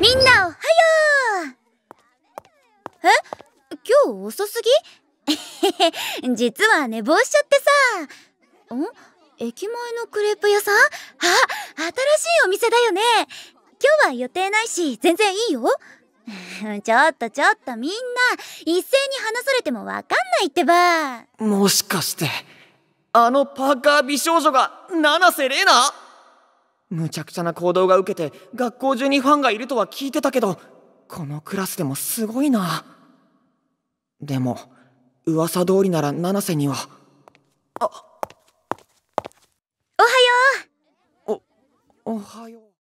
みんなおはようえ今日遅すぎ 実は寝坊しちゃってさ。ん駅前のクレープ屋さんあ、新しいお店だよね。今日は予定ないし、全然いいよ。ちょっとちょっとみんな、一斉に話されてもわかんないってば。もしかして、あのパーカー美少女が、七瀬玲奈むちゃくちゃな行動が受けて学校中にファンがいるとは聞いてたけどこのクラスでもすごいなでも噂通りなら七瀬にはあおはようおおはよう